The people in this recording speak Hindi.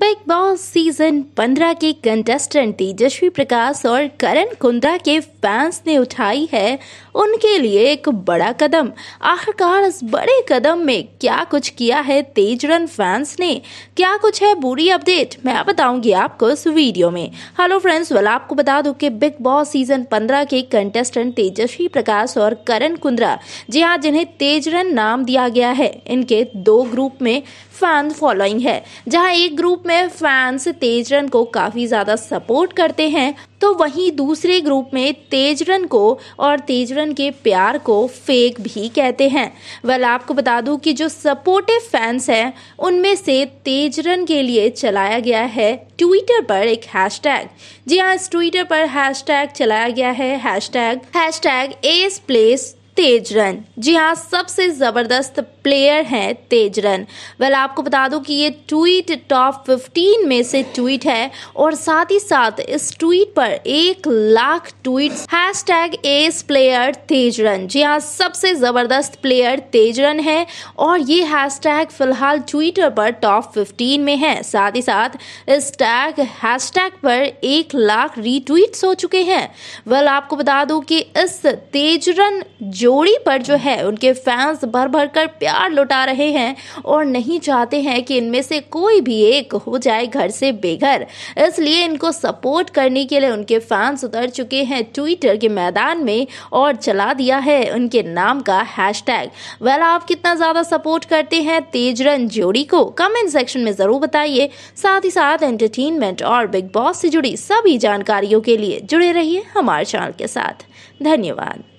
बिग बॉस सीजन 15 के कंटेस्टेंट तेजस्वी प्रकाश और करण कुंद्रा के फैंस ने उठाई है उनके लिए एक बड़ा कदम आखिरकार इस बड़े कदम में क्या कुछ किया है तेज रन फैंस ने क्या कुछ है बुरी अपडेट मैं बताऊंगी आपको इस वीडियो में हेलो फ्रेंड्स वेल आपको बता दूं कि बिग बॉस सीजन 15 के कंटेस्टेंट तेजस्वी प्रकाश और करण कुंद्रा जी हाँ जिन्हें तेज रन नाम दिया गया है इनके दो ग्रुप में फैन फॉलोइंग है जहां एक ग्रुप में फैंस तेजरन को काफी ज्यादा सपोर्ट करते हैं तो वहीं दूसरे ग्रुप में तेजरन को और तेजरन के प्यार को फेक भी कहते हैं वेल आपको बता दूं कि जो सपोर्टिव फैंस हैं उनमें से तेजरन के लिए चलाया गया है ट्विटर पर एक हैशटैग जी हाँ इस ट्विटर पर हैशटैग चलाया गया है हैशटैग हैशटैग एस प्लेस तेज रन जी हाँ सबसे ज़बरदस्त प्लेयर है तेज रन वेल आपको बता दूं कि ये ट्वीट टॉप 15 में से ट्वीट है और साथ ही साथ इस ट्वीट पर एक lakh tweet hashtag ace player रन जी हाँ सबसे ज़बरदस्त प्लेयर रन है और ये हैश टैग फिलहाल ट्विटर पर टॉप 15 में है साथ ही साथ इस टैग हैश टैग पर एक लाख रिट्वीट हो चुके हैं वेल आपको बता दूं कि इस तेज रन जो जोड़ी पर जो है उनके फैंस भर भर कर प्यार लुटा रहे हैं और नहीं चाहते हैं कि इनमें से कोई भी एक हो जाए घर से बेघर इसलिए इनको सपोर्ट करने के लिए उनके फैंस उतर चुके हैं ट्विटर के मैदान में और चला दिया है उनके नाम का हैश वेल आप कितना ज़्यादा सपोर्ट करते हैं तेजरन जोड़ी को कमेंट सेक्शन में ज़रूर बताइए साथ ही साथ एंटरटेनमेंट और बिग बॉस से जुड़ी सभी जानकारियों के लिए जुड़े रहिए हमारे चैनल के साथ धन्यवाद